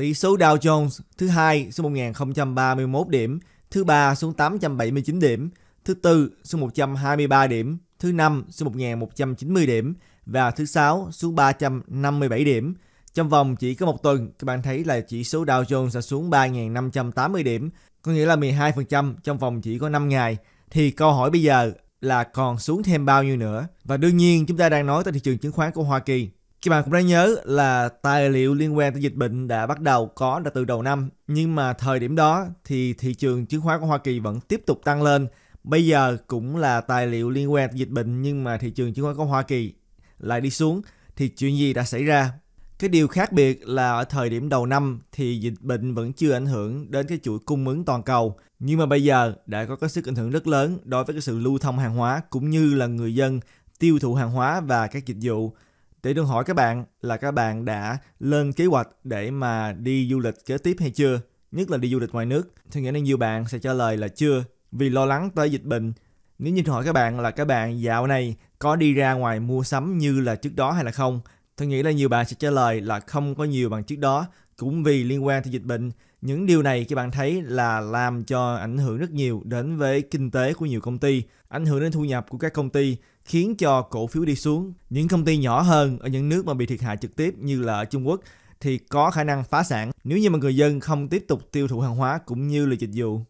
Tỷ số Dow Jones thứ hai xuống 1031 điểm, thứ ba xuống 879 điểm, thứ tư xuống 123 điểm, thứ năm xuống 1190 điểm và thứ sáu xuống 357 điểm. Trong vòng chỉ có một tuần, các bạn thấy là chỉ số Dow Jones sẽ xuống 3.580 điểm, có nghĩa là 12% trong vòng chỉ có 5 ngày. Thì câu hỏi bây giờ là còn xuống thêm bao nhiêu nữa? Và đương nhiên chúng ta đang nói tới thị trường chứng khoán của Hoa Kỳ các bạn cũng đã nhớ là tài liệu liên quan tới dịch bệnh đã bắt đầu có đã từ đầu năm, nhưng mà thời điểm đó thì thị trường chứng khoán của Hoa Kỳ vẫn tiếp tục tăng lên. Bây giờ cũng là tài liệu liên quan tới dịch bệnh nhưng mà thị trường chứng khoán của Hoa Kỳ lại đi xuống thì chuyện gì đã xảy ra? Cái điều khác biệt là ở thời điểm đầu năm thì dịch bệnh vẫn chưa ảnh hưởng đến cái chuỗi cung ứng toàn cầu, nhưng mà bây giờ đã có cái sức ảnh hưởng rất lớn đối với cái sự lưu thông hàng hóa cũng như là người dân tiêu thụ hàng hóa và các dịch vụ tỷ đừng hỏi các bạn là các bạn đã lên kế hoạch để mà đi du lịch kế tiếp hay chưa, nhất là đi du lịch ngoài nước. Thì nghĩa là nhiều bạn sẽ trả lời là chưa vì lo lắng tới dịch bệnh. Nếu như hỏi các bạn là các bạn dạo này có đi ra ngoài mua sắm như là trước đó hay là không, tôi nghĩ là nhiều bạn sẽ trả lời là không có nhiều bằng trước đó cũng vì liên quan tới dịch bệnh. Những điều này các bạn thấy là làm cho ảnh hưởng rất nhiều đến với kinh tế của nhiều công ty, ảnh hưởng đến thu nhập của các công ty khiến cho cổ phiếu đi xuống. Những công ty nhỏ hơn ở những nước mà bị thiệt hại trực tiếp như là ở Trung Quốc thì có khả năng phá sản nếu như mà người dân không tiếp tục tiêu thụ hàng hóa cũng như là dịch vụ.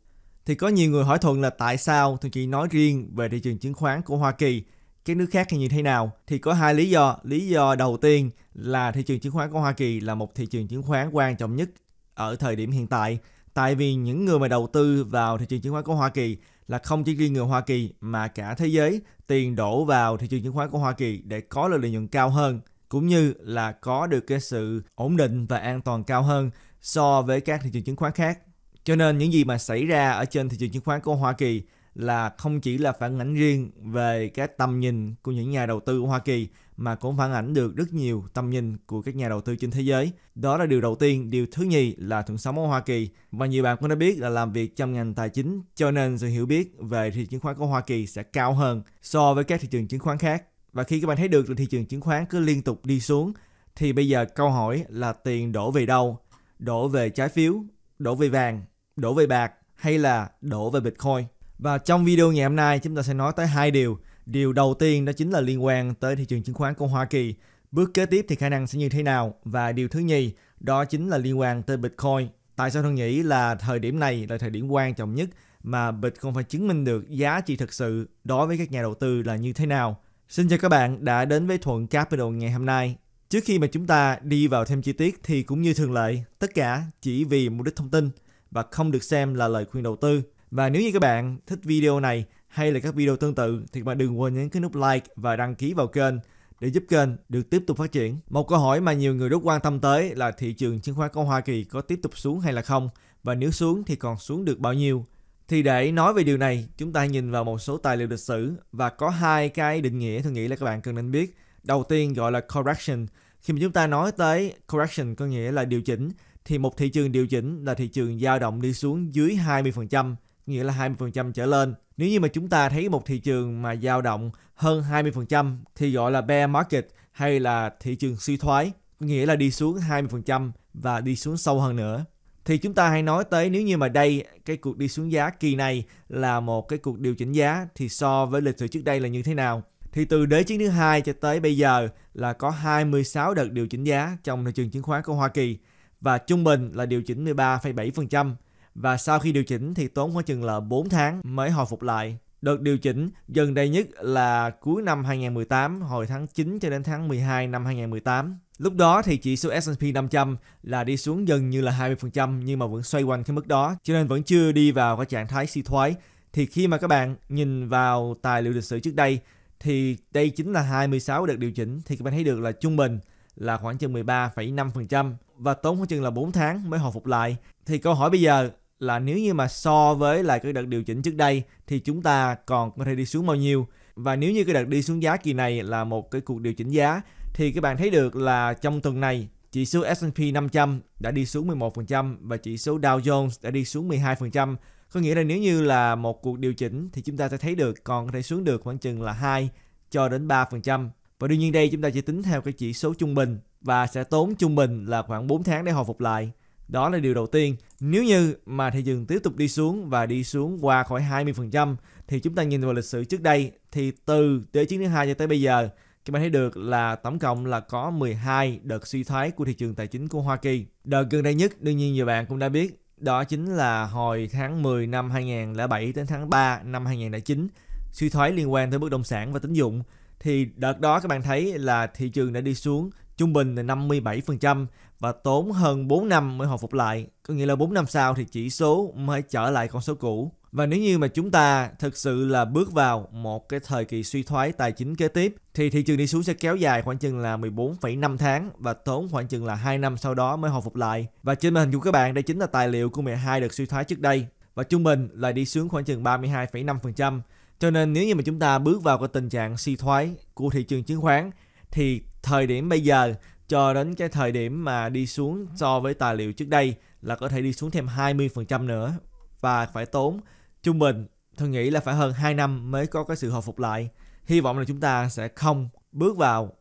Thì có nhiều người hỏi Thuận là tại sao Thuận chỉ nói riêng về thị trường chứng khoán của Hoa Kỳ, các nước khác thì như thế nào? Thì có hai lý do. Lý do đầu tiên là thị trường chứng khoán của Hoa Kỳ là một thị trường chứng khoán quan trọng nhất ở thời điểm hiện tại. Tại vì những người mà đầu tư vào thị trường chứng khoán của Hoa Kỳ là không chỉ riêng người Hoa Kỳ mà cả thế giới tiền đổ vào thị trường chứng khoán của Hoa Kỳ để có lợi nhuận cao hơn cũng như là có được cái sự ổn định và an toàn cao hơn so với các thị trường chứng khoán khác. Cho nên những gì mà xảy ra ở trên thị trường chứng khoán của Hoa Kỳ là không chỉ là phản ánh riêng về cái tầm nhìn của những nhà đầu tư của Hoa Kỳ mà cũng phản ảnh được rất nhiều tầm nhìn của các nhà đầu tư trên thế giới. Đó là điều đầu tiên. Điều thứ nhì là thưởng sống ở Hoa Kỳ. Và nhiều bạn cũng đã biết là làm việc trong ngành tài chính cho nên sự hiểu biết về thị trường chứng khoán của Hoa Kỳ sẽ cao hơn so với các thị trường chứng khoán khác. Và khi các bạn thấy được là thị trường chứng khoán cứ liên tục đi xuống thì bây giờ câu hỏi là tiền đổ về đâu? Đổ về trái phiếu, đổ về vàng, đổ về bạc hay là đổ về Bitcoin? Và trong video ngày hôm nay chúng ta sẽ nói tới hai điều Điều đầu tiên đó chính là liên quan tới thị trường chứng khoán của Hoa Kỳ. Bước kế tiếp thì khả năng sẽ như thế nào? Và điều thứ nhì đó chính là liên quan tới Bitcoin. Tại sao tôi nghĩ là thời điểm này là thời điểm quan trọng nhất mà Bitcoin phải chứng minh được giá trị thực sự đối với các nhà đầu tư là như thế nào? Xin chào các bạn đã đến với Thuận Capital ngày hôm nay. Trước khi mà chúng ta đi vào thêm chi tiết thì cũng như thường lệ, tất cả chỉ vì mục đích thông tin và không được xem là lời khuyên đầu tư. Và nếu như các bạn thích video này hay là các video tương tự thì bạn đừng quên nhấn cái nút like và đăng ký vào kênh để giúp kênh được tiếp tục phát triển. Một câu hỏi mà nhiều người rất quan tâm tới là thị trường chứng khoán của Hoa Kỳ có tiếp tục xuống hay là không và nếu xuống thì còn xuống được bao nhiêu. Thì để nói về điều này, chúng ta nhìn vào một số tài liệu lịch sử và có hai cái định nghĩa tôi nghĩ là các bạn cần nên biết. Đầu tiên gọi là correction. Khi mà chúng ta nói tới correction có nghĩa là điều chỉnh thì một thị trường điều chỉnh là thị trường dao động đi xuống dưới 20% nghĩa là 20% trở lên. Nếu như mà chúng ta thấy một thị trường mà dao động hơn 20% thì gọi là bear market hay là thị trường suy thoái, nghĩa là đi xuống 20% và đi xuống sâu hơn nữa. Thì chúng ta hay nói tới nếu như mà đây cái cuộc đi xuống giá kỳ này là một cái cuộc điều chỉnh giá thì so với lịch sử trước đây là như thế nào? Thì từ đế chiến thứ hai cho tới bây giờ là có 26 đợt điều chỉnh giá trong thị trường chứng khoán của Hoa Kỳ và trung bình là điều chỉnh 13,7% và sau khi điều chỉnh thì tốn khoảng chừng là 4 tháng mới hồi phục lại. Đợt điều chỉnh gần đây nhất là cuối năm 2018, hồi tháng 9 cho đến tháng 12 năm 2018. Lúc đó thì chỉ số S&P 500 là đi xuống dần như là 20% nhưng mà vẫn xoay quanh cái mức đó, cho nên vẫn chưa đi vào cái trạng thái suy si thoái. Thì khi mà các bạn nhìn vào tài liệu lịch sử trước đây thì đây chính là 26 đợt điều chỉnh thì các bạn thấy được là trung bình là khoảng chừng 13,5% và tốn khoảng chừng là 4 tháng mới hồi phục lại. Thì câu hỏi bây giờ là nếu như mà so với là cái đợt điều chỉnh trước đây thì chúng ta còn có thể đi xuống bao nhiêu và nếu như cái đợt đi xuống giá kỳ này là một cái cuộc điều chỉnh giá thì các bạn thấy được là trong tuần này chỉ số S&P 500 đã đi xuống 11% và chỉ số Dow Jones đã đi xuống 12%. Có nghĩa là nếu như là một cuộc điều chỉnh thì chúng ta sẽ thấy được còn có thể xuống được khoảng chừng là 2 cho đến 3%. Và đương nhiên đây chúng ta chỉ tính theo cái chỉ số trung bình và sẽ tốn trung bình là khoảng 4 tháng để hồi phục lại. Đó là điều đầu tiên. Nếu như mà thị trường tiếp tục đi xuống và đi xuống qua khỏi 20% thì chúng ta nhìn vào lịch sử trước đây thì từ đế chiến thứ hai cho tới bây giờ các bạn thấy được là tổng cộng là có 12 đợt suy thoái của thị trường tài chính của Hoa Kỳ. Đợt gần đây nhất đương nhiên nhiều bạn cũng đã biết đó chính là hồi tháng 10 năm 2007 đến tháng 3 năm 2009 suy thoái liên quan tới bất động sản và tín dụng thì đợt đó các bạn thấy là thị trường đã đi xuống trung bình là 57% và tốn hơn 4 năm mới hồi phục lại. Có nghĩa là 4 năm sau thì chỉ số mới trở lại con số cũ. Và nếu như mà chúng ta thực sự là bước vào một cái thời kỳ suy thoái tài chính kế tiếp thì thị trường đi xuống sẽ kéo dài khoảng chừng là 14,5 tháng và tốn khoảng chừng là 2 năm sau đó mới hồi phục lại. Và trên màn hình của các bạn đây chính là tài liệu của 12 được suy thoái trước đây và trung bình là đi xuống khoảng chừng 32,5%. Cho nên nếu như mà chúng ta bước vào cái tình trạng suy thoái của thị trường chứng khoán thì thời điểm bây giờ cho đến cái thời điểm mà đi xuống so với tài liệu trước đây là có thể đi xuống thêm 20% nữa và phải tốn trung bình tôi nghĩ là phải hơn 2 năm mới có cái sự hồi phục lại. Hy vọng là chúng ta sẽ không bước vào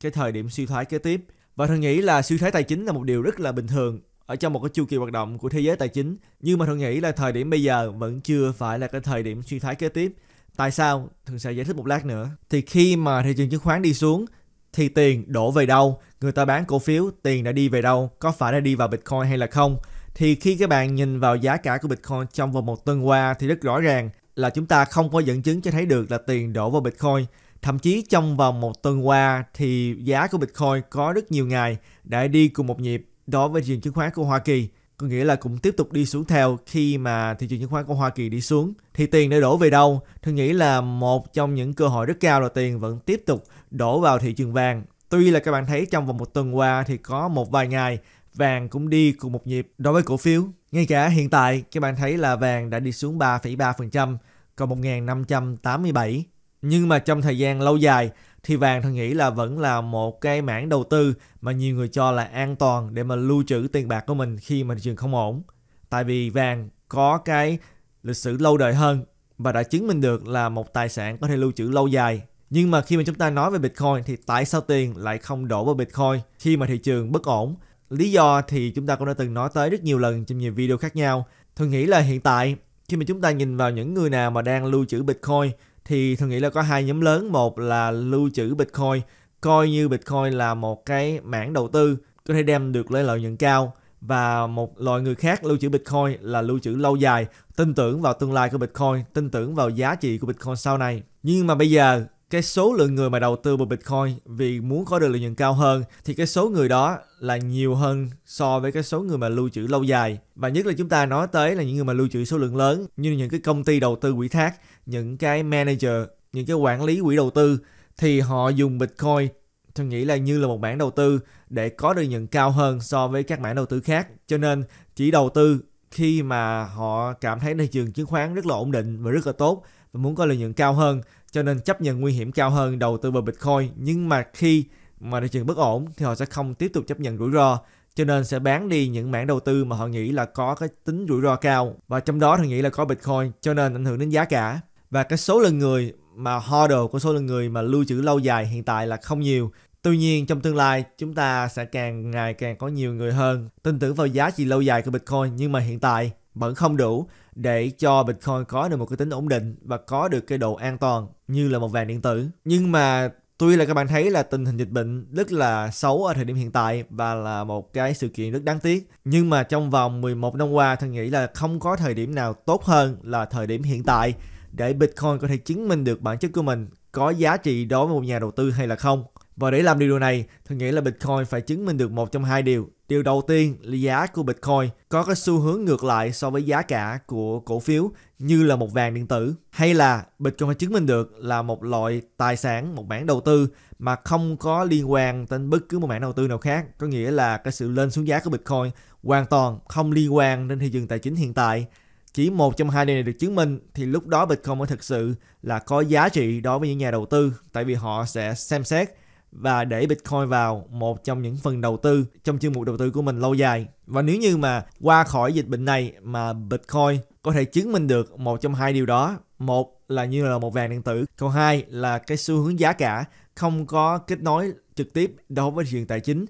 cái thời điểm suy thoái kế tiếp. Và tôi nghĩ là suy thoái tài chính là một điều rất là bình thường ở trong một cái chu kỳ hoạt động của thế giới tài chính. Nhưng mà tôi nghĩ là thời điểm bây giờ vẫn chưa phải là cái thời điểm suy thoái kế tiếp. Tại sao? Thường sẽ giải thích một lát nữa. Thì khi mà thị trường chứng khoán đi xuống thì tiền đổ về đâu, người ta bán cổ phiếu tiền đã đi về đâu, có phải đã đi vào Bitcoin hay là không. Thì khi các bạn nhìn vào giá cả của Bitcoin trong vòng một tuần qua thì rất rõ ràng là chúng ta không có dẫn chứng cho thấy được là tiền đổ vào Bitcoin. Thậm chí trong vòng một tuần qua thì giá của Bitcoin có rất nhiều ngày đã đi cùng một nhịp đối với thị trường chứng khoán của Hoa Kỳ có nghĩa là cũng tiếp tục đi xuống theo khi mà thị trường chứng khoán của Hoa Kỳ đi xuống thì tiền để đổ về đâu? Tôi nghĩ là một trong những cơ hội rất cao là tiền vẫn tiếp tục đổ vào thị trường vàng. Tuy là các bạn thấy trong vòng một tuần qua thì có một vài ngày vàng cũng đi cùng một nhịp đối với cổ phiếu. Ngay cả hiện tại các bạn thấy là vàng đã đi xuống 3,3% còn 1.587. Nhưng mà trong thời gian lâu dài thì vàng thường nghĩ là vẫn là một cái mảng đầu tư mà nhiều người cho là an toàn để mà lưu trữ tiền bạc của mình khi mà thị trường không ổn. Tại vì vàng có cái lịch sử lâu đời hơn và đã chứng minh được là một tài sản có thể lưu trữ lâu dài. Nhưng mà khi mà chúng ta nói về Bitcoin thì tại sao tiền lại không đổ vào Bitcoin khi mà thị trường bất ổn? Lý do thì chúng ta cũng đã từng nói tới rất nhiều lần trong nhiều video khác nhau. Thường nghĩ là hiện tại khi mà chúng ta nhìn vào những người nào mà đang lưu trữ Bitcoin thì thường nghĩ là có hai nhóm lớn một là lưu trữ bitcoin coi như bitcoin là một cái mảng đầu tư có thể đem được lợi lợi nhuận cao và một loại người khác lưu trữ Bitcoin là lưu trữ lâu dài, tin tưởng vào tương lai của Bitcoin, tin tưởng vào giá trị của Bitcoin sau này. Nhưng mà bây giờ cái số lượng người mà đầu tư vào Bitcoin vì muốn có được lợi nhuận cao hơn thì cái số người đó là nhiều hơn so với cái số người mà lưu trữ lâu dài. Và nhất là chúng ta nói tới là những người mà lưu trữ số lượng lớn như những cái công ty đầu tư quỹ thác, những cái manager, những cái quản lý quỹ đầu tư thì họ dùng Bitcoin tôi nghĩ là như là một bản đầu tư để có lợi nhuận cao hơn so với các mảng đầu tư khác. Cho nên chỉ đầu tư khi mà họ cảm thấy thị trường chứng khoán rất là ổn định và rất là tốt và muốn có lợi nhuận cao hơn cho nên chấp nhận nguy hiểm cao hơn đầu tư vào Bitcoin nhưng mà khi mà thị trường bất ổn thì họ sẽ không tiếp tục chấp nhận rủi ro cho nên sẽ bán đi những mảng đầu tư mà họ nghĩ là có cái tính rủi ro cao và trong đó họ nghĩ là có Bitcoin cho nên ảnh hưởng đến giá cả và cái số lượng người mà hodl của số lượng người mà lưu trữ lâu dài hiện tại là không nhiều Tuy nhiên trong tương lai chúng ta sẽ càng ngày càng có nhiều người hơn tin tưởng vào giá trị lâu dài của Bitcoin nhưng mà hiện tại vẫn không đủ để cho Bitcoin có được một cái tính ổn định và có được cái độ an toàn như là một vàng điện tử. Nhưng mà tuy là các bạn thấy là tình hình dịch bệnh rất là xấu ở thời điểm hiện tại và là một cái sự kiện rất đáng tiếc nhưng mà trong vòng 11 năm qua tôi nghĩ là không có thời điểm nào tốt hơn là thời điểm hiện tại để Bitcoin có thể chứng minh được bản chất của mình có giá trị đối với một nhà đầu tư hay là không. Và để làm điều này, tôi nghĩ là Bitcoin phải chứng minh được một trong hai điều. Điều đầu tiên là giá của Bitcoin có cái xu hướng ngược lại so với giá cả của cổ phiếu như là một vàng điện tử. Hay là Bitcoin phải chứng minh được là một loại tài sản, một mảng đầu tư mà không có liên quan đến bất cứ một mảng đầu tư nào khác. Có nghĩa là cái sự lên xuống giá của Bitcoin hoàn toàn không liên quan đến thị trường tài chính hiện tại. Chỉ một trong hai điều này được chứng minh thì lúc đó Bitcoin mới thực sự là có giá trị đối với những nhà đầu tư tại vì họ sẽ xem xét và để Bitcoin vào một trong những phần đầu tư trong chương mục đầu tư của mình lâu dài. Và nếu như mà qua khỏi dịch bệnh này mà Bitcoin có thể chứng minh được một trong hai điều đó, một là như là một vàng điện tử, còn hai là cái xu hướng giá cả không có kết nối trực tiếp đối với thị trường tài chính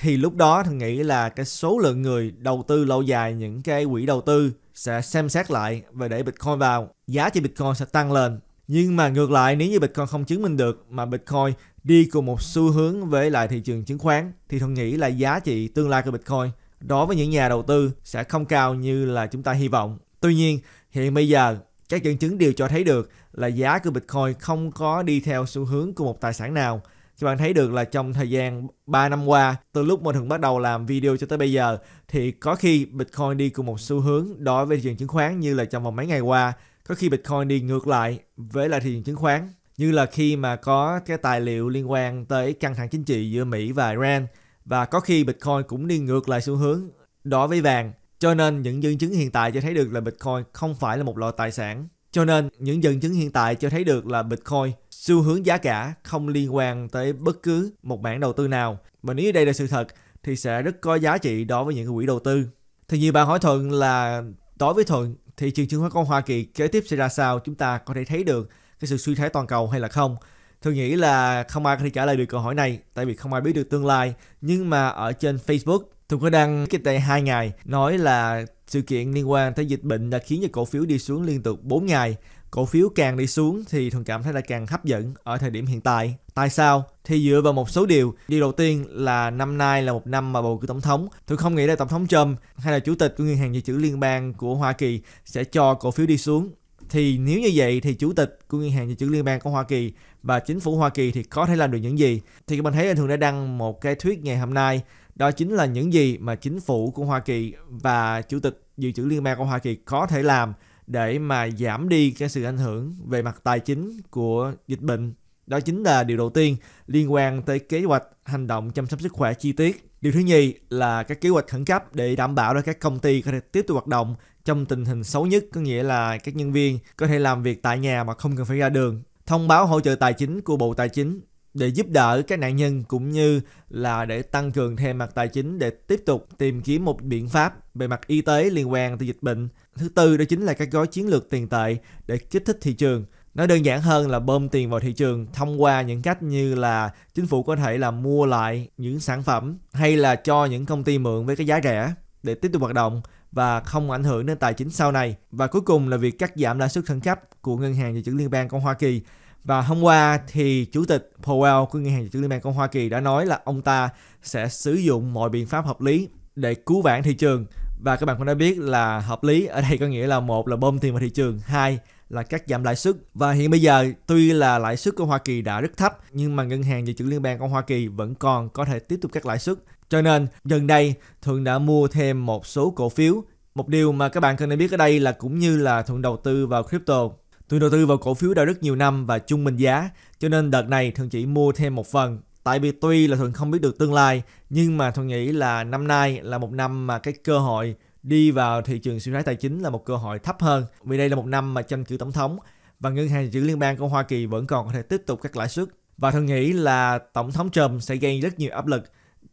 thì lúc đó thằng nghĩ là cái số lượng người đầu tư lâu dài những cái quỹ đầu tư sẽ xem xét lại và để Bitcoin vào, giá trị Bitcoin sẽ tăng lên. Nhưng mà ngược lại nếu như Bitcoin không chứng minh được mà Bitcoin đi cùng một xu hướng với lại thị trường chứng khoán thì thuận nghĩ là giá trị tương lai của Bitcoin đối với những nhà đầu tư sẽ không cao như là chúng ta hy vọng. Tuy nhiên, hiện bây giờ các dẫn chứng đều cho thấy được là giá của Bitcoin không có đi theo xu hướng của một tài sản nào. Các bạn thấy được là trong thời gian 3 năm qua, từ lúc Minh Hường bắt đầu làm video cho tới bây giờ, thì có khi Bitcoin đi cùng một xu hướng đối với thị trường chứng khoán như là trong vòng mấy ngày qua, có khi Bitcoin đi ngược lại với lại thị trường chứng khoán như là khi mà có cái tài liệu liên quan tới căng thẳng chính trị giữa Mỹ và Iran và có khi Bitcoin cũng đi ngược lại xu hướng đối với vàng. Cho nên những nhân chứng hiện tại cho thấy được là Bitcoin không phải là một loại tài sản. Cho nên những nhân chứng hiện tại cho thấy được là Bitcoin xu hướng giá cả không liên quan tới bất cứ một mảng đầu tư nào. Và nếu đây là sự thật thì sẽ rất có giá trị đối với những quỹ đầu tư. Thì nhiều bạn hỏi Thuận là đối với Thuận thị trường chứng khoán của Hoa Kỳ kế tiếp sẽ ra sao chúng ta có thể thấy được cái sự suy thoái toàn cầu hay là không tôi nghĩ là không ai có thể trả lời được câu hỏi này tại vì không ai biết được tương lai nhưng mà ở trên facebook tôi có đăng cách đây hai ngày nói là sự kiện liên quan tới dịch bệnh đã khiến cho cổ phiếu đi xuống liên tục 4 ngày cổ phiếu càng đi xuống thì thường cảm thấy là càng hấp dẫn ở thời điểm hiện tại tại sao thì dựa vào một số điều điều đầu tiên là năm nay là một năm mà bầu cử tổng thống tôi không nghĩ là tổng thống trump hay là chủ tịch của ngân hàng dự trữ liên bang của hoa kỳ sẽ cho cổ phiếu đi xuống thì nếu như vậy thì chủ tịch của ngân hàng dự trữ liên bang của Hoa Kỳ và chính phủ Hoa Kỳ thì có thể làm được những gì thì mình thấy anh thường đã đăng một cái thuyết ngày hôm nay đó chính là những gì mà chính phủ của Hoa Kỳ và chủ tịch dự trữ liên bang của Hoa Kỳ có thể làm để mà giảm đi cái sự ảnh hưởng về mặt tài chính của dịch bệnh đó chính là điều đầu tiên liên quan tới kế hoạch hành động chăm sóc sức khỏe chi tiết Điều thứ nhì là các kế hoạch khẩn cấp để đảm bảo để các công ty có thể tiếp tục hoạt động trong tình hình xấu nhất, có nghĩa là các nhân viên có thể làm việc tại nhà mà không cần phải ra đường. Thông báo hỗ trợ tài chính của Bộ Tài chính để giúp đỡ các nạn nhân cũng như là để tăng cường thêm mặt tài chính để tiếp tục tìm kiếm một biện pháp về mặt y tế liên quan tới dịch bệnh. Thứ tư đó chính là các gói chiến lược tiền tệ để kích thích thị trường nó đơn giản hơn là bơm tiền vào thị trường thông qua những cách như là chính phủ có thể là mua lại những sản phẩm hay là cho những công ty mượn với cái giá rẻ để tiếp tục hoạt động và không ảnh hưởng đến tài chính sau này. Và cuối cùng là việc cắt giảm lãi suất khẩn cấp của Ngân hàng Dự trữ Liên bang của Hoa Kỳ. Và hôm qua thì Chủ tịch Powell của Ngân hàng Dự trữ Liên bang của Hoa Kỳ đã nói là ông ta sẽ sử dụng mọi biện pháp hợp lý để cứu vãn thị trường. Và các bạn cũng đã biết là hợp lý ở đây có nghĩa là một là bơm tiền vào thị trường, hai là cắt giảm lãi suất và hiện bây giờ tuy là lãi suất của Hoa Kỳ đã rất thấp nhưng mà ngân hàng dự trữ liên bang của Hoa Kỳ vẫn còn có thể tiếp tục cắt lãi suất. Cho nên gần đây Thuận đã mua thêm một số cổ phiếu. Một điều mà các bạn cần nên biết ở đây là cũng như là Thuận đầu tư vào crypto. Thuận đầu tư vào cổ phiếu đã rất nhiều năm và trung bình giá, cho nên đợt này Thuận chỉ mua thêm một phần tại vì tuy là thuận không biết được tương lai nhưng mà thuận nghĩ là năm nay là một năm mà cái cơ hội đi vào thị trường suy thoái tài chính là một cơ hội thấp hơn vì đây là một năm mà tranh cử tổng thống và ngân hàng dự trữ liên bang của Hoa Kỳ vẫn còn có thể tiếp tục các lãi suất và thân nghĩ là tổng thống Trump sẽ gây rất nhiều áp lực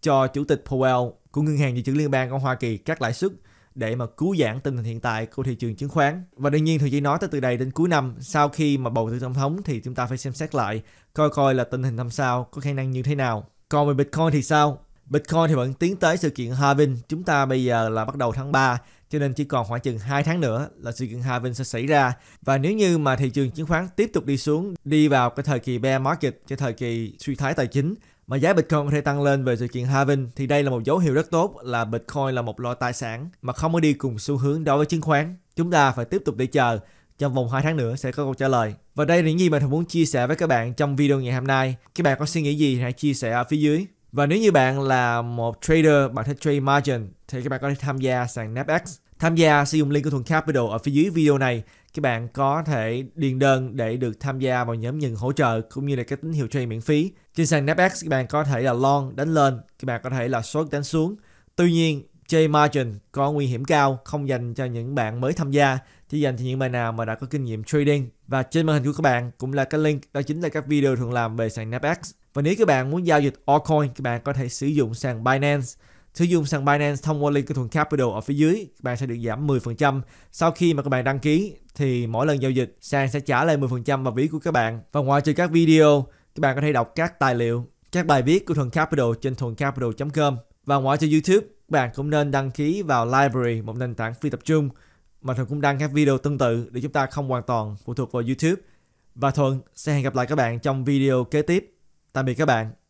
cho chủ tịch Powell của ngân hàng dự trữ liên bang của Hoa Kỳ các lãi suất để mà cứu giãn tình hình hiện tại của thị trường chứng khoán. Và đương nhiên thì chỉ nói tới từ đây đến cuối năm, sau khi mà bầu cử tổng thống thì chúng ta phải xem xét lại coi coi là tình hình năm sau có khả năng như thế nào. Còn về Bitcoin thì sao? Bitcoin thì vẫn tiến tới sự kiện halving. Chúng ta bây giờ là bắt đầu tháng 3 cho nên chỉ còn khoảng chừng 2 tháng nữa là sự kiện halving sẽ xảy ra. Và nếu như mà thị trường chứng khoán tiếp tục đi xuống, đi vào cái thời kỳ bear market, cái thời kỳ suy thoái tài chính mà giá Bitcoin có thể tăng lên về sự kiện halving thì đây là một dấu hiệu rất tốt là Bitcoin là một loại tài sản mà không có đi cùng xu hướng đối với chứng khoán. Chúng ta phải tiếp tục để chờ trong vòng 2 tháng nữa sẽ có câu trả lời. Và đây là những gì mà tôi muốn chia sẻ với các bạn trong video ngày hôm nay. Các bạn có suy nghĩ gì hãy chia sẻ ở phía dưới. Và nếu như bạn là một trader, bạn thích trade margin thì các bạn có thể tham gia sàn Napex. Tham gia sử dụng link của Thuận Capital ở phía dưới video này, các bạn có thể điền đơn để được tham gia vào nhóm nhận hỗ trợ cũng như là các tín hiệu trade miễn phí. Trên sàn Napex các bạn có thể là long đánh lên, các bạn có thể là short đánh xuống. Tuy nhiên, trade margin có nguy hiểm cao không dành cho những bạn mới tham gia chỉ dành cho những bạn nào mà đã có kinh nghiệm trading và trên màn hình của các bạn cũng là cái link đó chính là các video thường làm về sàn Napex và nếu các bạn muốn giao dịch altcoin, các bạn có thể sử dụng sàn Binance. Sử dụng sàn Binance thông qua link của thuận Capital ở phía dưới, các bạn sẽ được giảm 10%. Sau khi mà các bạn đăng ký thì mỗi lần giao dịch, sàn sẽ trả lại 10% vào ví của các bạn. Và ngoài trừ các video, các bạn có thể đọc các tài liệu, các bài viết của thuận Capital trên thuầncapital.com. Và ngoài trừ YouTube, bạn cũng nên đăng ký vào Library, một nền tảng phi tập trung mà Thuận cũng đăng các video tương tự để chúng ta không hoàn toàn phụ thuộc vào YouTube. Và Thuận sẽ hẹn gặp lại các bạn trong video kế tiếp. Tạm biệt các bạn.